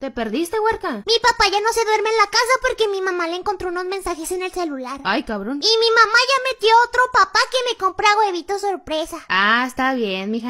¿Te perdiste, huerca? Mi papá ya no se duerme en la casa porque mi mamá le encontró unos mensajes en el celular. Ay, cabrón. Y mi mamá ya metió otro papá que me compra huevitos sorpresa. Ah, está bien, mija.